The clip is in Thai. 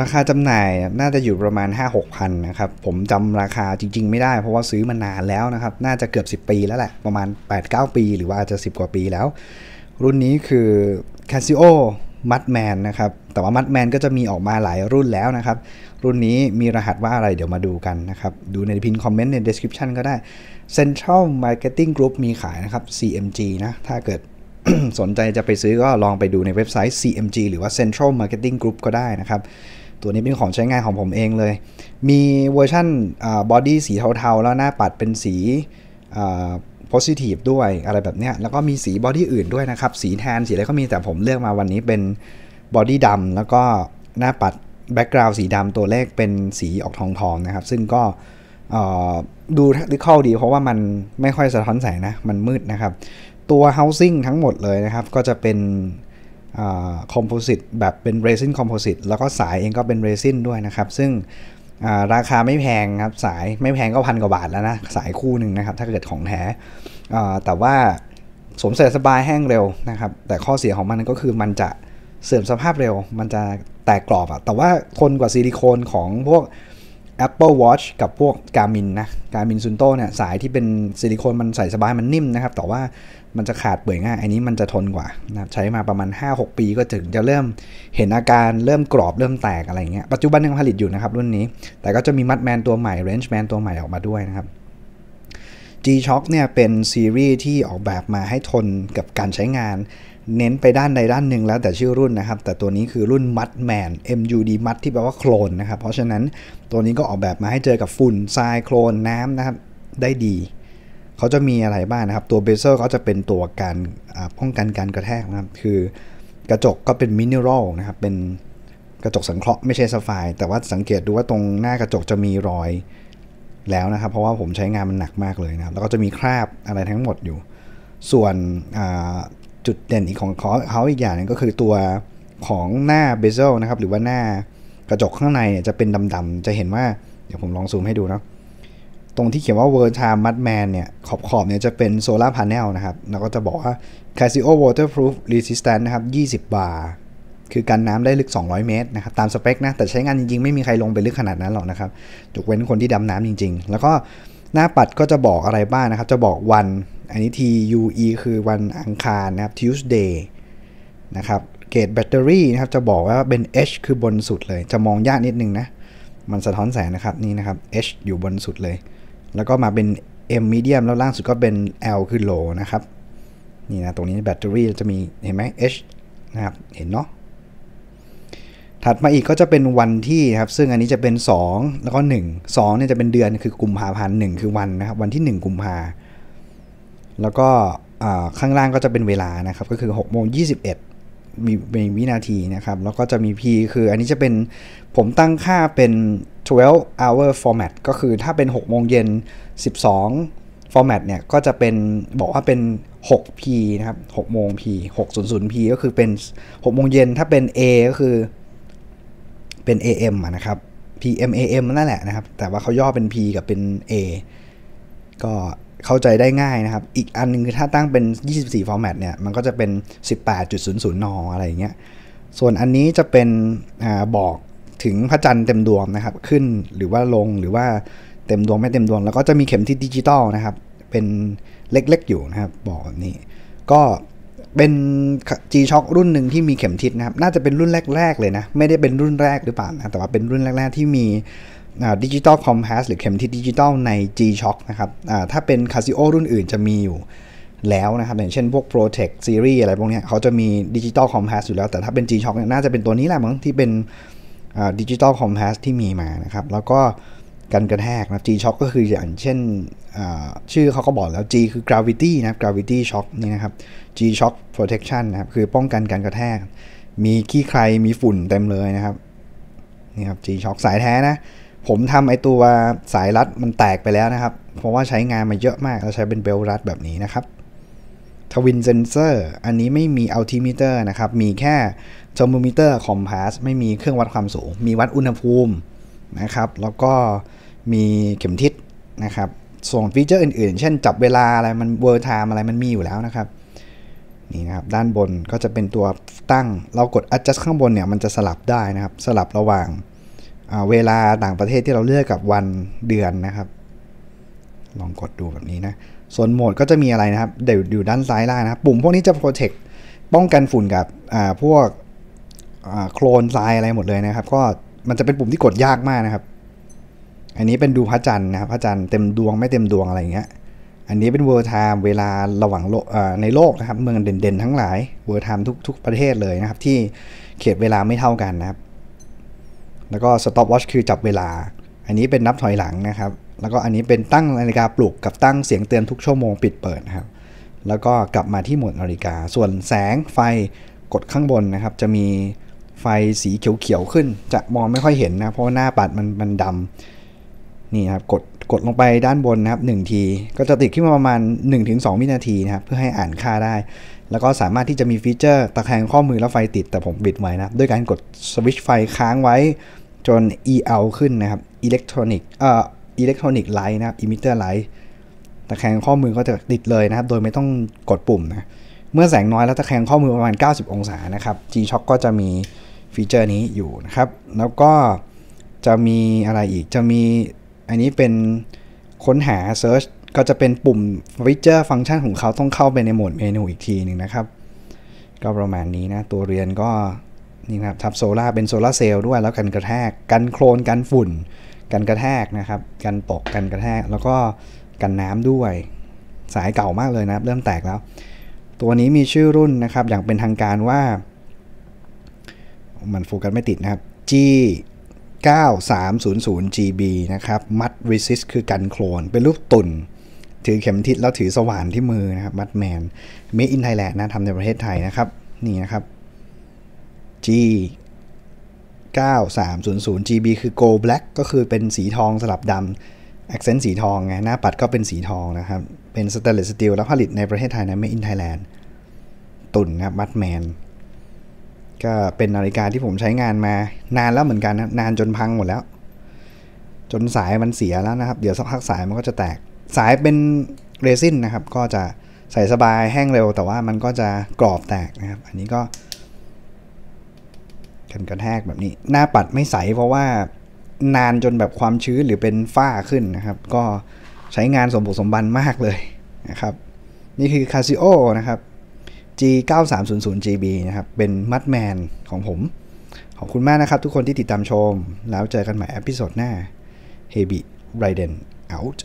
ราคาจำหน่ายน่าจะอยู่ประมาณ 5-6พันนะครับ ผมจำราคาจริง ๆไม่ได้เพราะว่าซื้อมานานแล้วนะครับน่าจะเกือบ 10 ปีแล้วแหละประมาณ 8-9 ปี หรือว่าอาจจะ 10 กว่าปีแล้ว รุ่นนี้คือ Casio Mudman นะครับ แต่ว่า Mudman ก็จะมีออกมาหลายรุ่นแล้วนะครับ รุ่นนี้มีรหัสว่าอะไรเดี๋ยวมาดูกันนะครับ ดูในพินคอมเมนต์ใน description ก็ได้ Central Marketing Group มีขายนะครับ CMG นะถ้าเกิดสนใจจะไปซื้อก็ลองไปดูในเว็บไซต์ CMG หรือว่า Central Marketing Group ก็ได้นะครับตัวนี้เป็นของใช้งานของผมเองเลย มีเวอร์ชันบอดี้สีเทาๆ แล้วหน้าปัดเป็นสี positive ด้วยอะไรแบบเนี้ย แล้วก็มีสีบอดี้อื่นด้วยนะครับ สีแทนสีอะไรก็มีแต่ผมเลือกมาวันนี้เป็นบอดี้ดำแล้วก็หน้าปัดแบ็กกราวด์สีดำตัวเลขเป็นสีออกทองๆ นะครับ ซึ่งก็ดูทิคอลดีเพราะว่ามันไม่ค่อยสะท้อนแสงนะ มันมืดนะครับ ตัว housing ทั้งหมดเลยนะครับ ก็จะเป็นคอมโพสิตแบบเป็นเรซินคอมโพสิตแล้วก็สายเองก็เป็นเรซินด้วยนะครับ ซึ่งราคาไม่แพงครับสายไม่แพงก็พันกว่าบาทแล้วนะ สายคู่หนึ่งนะครับถ้าเกิดของแท้แต่ว่าสมเสียสบายแห้งเร็วนะครับ แต่ข้อเสียของมันก็คือมันจะเสื่อมสภาพเร็วมันจะแตกกรอบอะแต่ว่าทนกว่าซิลิโคนของพวก Apple Watch กับพวก Garmin นะ Garmin Sunto เนี่ยสายที่เป็นซิลิโคนมันใส่สบาย มันนิ่มนะครับแต่ว่ามันจะขาดเปื่อยง่าย อันนี้มันจะทนกว่านะใช้มาประมาณ 5-6 ปีก็ถึงจะเริ่มเห็นอาการเริ่มกรอบเริ่มแตก อะไรเงี้ยปัจจุบันยังผลิตอยู่นะครับ รุ่นนี้ แต่ก็จะมีมัดแมนตัวใหม่ Range Man ตัวใหม่ออกมาด้วยนะครับ G-Shock เนี่ยเป็นซีรีส์ที่ออกแบบมาให้ทนกับการใช้งานเน้นไปด้านใดด้านหนึ่งแล้วแต่ชื่อรุ่นนะครับ แต่ตัวนี้คือรุ่นมั d แมน MUD มั d ที่แปลว่าโคลนนะครับเพราะฉะนั้นตัวนี้ก็ออกแบบมาให้เจอกับฝุ่นทราย โคลน น้ำนะครับ ได้ดี เขาจะมีอะไรบ้างนะครับ ตัวเบเซอร์เขาจะเป็นตัวการป้องกันการกระแทกนะครับ คือกระจกก็เป็นมินนอรัลนะครับเป็นกระจกสังเคราะห์ไม่ใช่สไยแต่ว่าสังเกตดูว่าตรงหน้ากระจกจะมีรอยแล้วนะครับ เพราะว่าผมใช้งานมันหนักมากเลยนะครับแล้วก็จะมีคราบอะไรทั้งหมดอยู่ส่วนจุดเด่นอีกของเขาอีกอย่างนึงก็คือตัวของหน้าเบเซลนะครับหรือว่าหน้ากระจกข้างในเนี่ยจะเป็นดำ ๆ จะเห็นว่าเดี๋ยวผมลองซูมให้ดูนะตรงที่เขียนว่าเวอร์ชามมัดแมนเนี่ยขอบขอบเนี่ยจะเป็นโซลาร์พาร์เนลนะครับแล้วก็จะบอกว่า Casio Waterproof Resistant นะครับ 20 บาร์คือกันน้ำได้ลึก 200 เมตรนะครับ ตามสเปคนะ แต่ใช้งานจริงๆไม่มีใครลงไปลึกขนาดนั้นหรอกนะครับยกเว้นคนที่ดำน้ำจริง ๆ แล้วก็หน้าปัดก็จะบอกอะไรบ้างนะครับ จะบอกวันอันนี้ TUE คือวันอังคารนะครับ Tuesday นะครับเกรดแบตเตอรี่นะครับจะบอกว่าเป็น H คือบนสุดเลย จะมองยากนิดนึงนะ มันสะท้อนแสงนะครับนี่นะครับ H อยู่บนสุดเลย แล้วก็มาเป็น M medium แล้วล่างสุดก็เป็น L คือ low นะครับ นี่นะ ตรงนี้แบตเตอรี่จะมีเห็นไหม H นะครับ เห็นเนาะ ถัดมาอีกก็จะเป็นวันที่นะครับ ซึ่งอันนี้จะเป็น 2 แล้วก็ 1 2 เนี่ยจะเป็นเดือน คือกุมภาพันธ์1คือวันนะครับ วันที่ 1กุมภาพันธ์แล้วก็ข้างล่างก็จะเป็นเวลานะครับก็คือ6กโมงยีมีเป็นวินาทีนะครับแล้วก็จะมี P คืออันนี้จะเป็นผมตั้งค่าเป็น 12 hour format ก็คือถ้าเป็น 6 โมงเย็น 12 format เนี่ยก็จะเป็นบอกว่าเป็น 6P นะครับ6โมง P 600 P ก็คือเป็น 6 โมงเย็นถ้าเป็น A ก็คือเป็น AM นะครับ PM AM นั่นแหละนะครับแต่ว่าเขาย่อเป็น P กับเป็น A ก็เข้าใจได้ง่ายนะครับ อีกอันนึงคือถ้าตั้งเป็น 24 format เนี่ย มันก็จะเป็น 18.00 นอะไรอย่างเงี้ย ส่วนอันนี้จะเป็นอบอกถึงพระจันทร์เต็มดวงนะครับ ขึ้น หรือว่าลง หรือว่าเต็มดวงไม่เต็มดวง แล้วก็จะมีเข็มทิศดิจิตอลนะครับ เป็นเล็กๆอยู่นะครับบอกนี้ ก็เป็น G Shock รุ่นหนึ่งที่มีเข็มทิศนะครับ น่าจะเป็นรุ่นแรกๆเลยนะ ไม่ได้เป็นรุ่นแรกหรือเปล่านะ แต่ว่าเป็นรุ่นแรกๆที่มีดิจิตอลคอมพาสหรือเข็มทิศดิจิตอลใน G-Shock นะครับถ้าเป็น Casio รุ่นอื่นจะมีอยู่แล้วนะครับอย่างเช่นพวก Protect Series อะไรพวกนี้เขาจะมีดิจิตอลคอมพาสอยู่แล้วแต่ถ้าเป็น G-Shock น่าจะเป็นตัวนี้แหละมั้งที่เป็นดิจิตอลคอมพาสที่มีมานะครับแล้วก็กันกระแทกนะ G-Shock ก็คืออย่างเช่นชื่อเขาก็บอกแล้ว G คือ gravity นะ gravity shock นี่นะครับ G shock protection นะครับคือป้องกันการกระแทก มีขี้ใครมีฝุ่นเต็มเลยนะครับนี่ครับ G shock สายแท้นะผมทำไอตัวสายรัดมันแตกไปแล้วนะครับ เพราะว่าใช้งานมาเยอะมากเราใช้เป็นเบลรัดแบบนี้นะครับทวินเซนเซอร์อันนี้ไม่มีอัลติมิเตอร์นะครับ มีแค่เทอร์โมมิเตอร์คอมพาสไม่มีเครื่องวัดความสูง มีวัดอุณหภูมินะครับ แล้วก็มีเข็มทิศนะครับ ส่วนฟีเจอร์อื่นๆ เช่นจับเวลาอะไรมันเวอร์ไทม์อะไรมันมีอยู่แล้วนะครับนี่นะครับ ด้านบนก็จะเป็นตัวตั้ง เรากด adjust ข้างบนเนี่ยมันจะสลับได้นะครับ สลับระหว่างเวลาต่างประเทศที่เราเลือกกับวันเดือนนะครับ ลองกดดูแบบนี้นะส่วนโหมดก็จะมีอะไรนะครับเดี๋ยวอยู่ด้านซ้ายล่างนะครับ ปุ่มพวกนี้จะโปรเทคป้องกันฝุ่นกับพวกโคลนทรายอะไรหมดเลยนะครับ ก็มันจะเป็นปุ่มที่กดยากมากนะครับ อันนี้เป็นดูพระจันทร์นะครับพระจันทร์เต็มดวงไม่เต็มดวงอะไรอย่างเงี้ยอันนี้เป็นเวอร์ไทม์เวลาระหว่างโลกในโลกนะครับเมืองเด่นๆทั้งหลายเวอร์ไทม์ทุกๆประเทศเลยนะครับ ที่เขตเวลาไม่เท่ากันนะครับแล้วก็ stop watch คือจับเวลา อันนี้เป็นนับถอยหลังนะครับ แล้วก็อันนี้เป็นตั้งนาฬิกาปลุกกับตั้งเสียงเตือนทุกชั่วโมงปิดเปิดนะครับ แล้วก็กลับมาที่หมวดนาฬิกา ส่วนแสงไฟกดข้างบนนะครับจะมีไฟสีเขียวๆขึ้น จะมองไม่ค่อยเห็นนะเพราะหน้าปัดมันมันดำนี่ครับกดกดลงไปด้านบนนะครับ1ที ก็จะติดขึ้นมาประมาณ 1-2วินาทีนะครับเพื่อให้อ่านค่าได้แล้วก็สามารถที่จะมีฟีเจอร์ตะแคงข้อมือแล้วไฟติดแต่ผมบิดไว้นะด้วยการกดสวิตช์ไฟค้างไว้จน EL ขึ้นนะครับอิเล็กทรอนิกเอ่ออิเล็กทรอนิกไลท์นะครับอิมิเตอร์ไลท์ตะแคงข้อมือก็จะติดเลยนะครับ โดยไม่ต้องกดปุ่มนะเมื่อแสงน้อยแล้วตะแคงข้อมือประมาณ 90 องศานะครับ G-Shock ก็จะมีฟีเจอร์นี้อยู่นะครับแล้วก็จะมีอะไรอีกจะมีอันนี้เป็นค้นหา Search ก็จะเป็นปุ่มวิเจอร์ฟังก์ชันของเขาต้องเข้าไปในโหมดเมนูอีกทีหนึ่งนะครับ ก็ประมาณนี้นะ ตัวเรียนก็นี่นะครับทับโซล่าเป็นโซล่าเซลล์ด้วย แล้วกันกระแทกกันโคลนกันฝุ่น กันกระแทกนะครับ กันตกกันกระแทก แล้วก็กันน้ำด้วย สายเก่ามากเลยนะครับ เริ่มแตกแล้ว ตัวนี้มีชื่อรุ่นนะครับ อย่างเป็นทางการว่า มันโฟกัสไม่ติดนะครับ G 9300GB นะครับ Mud Resist คือกันโคลนเป็นรูปตุ่นถือเข็มทิศแล้วถือสว่านที่มือนะครับบัตแมนเมอินไทยแลนด์นะทำในประเทศไทยนะครับนี่นะครับ G 9300 GB คือ Go Black ก็คือเป็นสีทองสลับดำ accent สีทองไงหน้าปัดก็เป็นสีทองนะครับเป็นสเตเลสสตีลแล้วผลิตในประเทศไทยนะเมอินไทยแลนด์ตุ่นนะบัตแมนก็เป็นนาฬิกาที่ผมใช้งานมานานแล้วเหมือนกันนะนานจนพังหมดแล้ว จนสายมันเสียแล้วนะครับเดี๋ยวสักพักสายมันก็จะแตกสายเป็นเรซินนะครับก็จะใส่สบายแห้งเร็ว แต่ว่ามันก็จะกรอบแตกนะครับ อันนี้ก็กันกระแทกแบบนี้ หน้าปัดไม่ใสเพราะว่า นานจนแบบความชื้นหรือเป็นฝ้าขึ้นนะครับ ก็ใช้งานสมบุกสมบันมากเลยนะครับ นี่คือ Casio นะครับ G9300GB นะครับ เป็นมัดแมนของผมขอบคุณมากนะครับทุกคนที่ติดตามชม แล้วเจอกันใหม่อพิโซดหน้า h e b i r i d e n out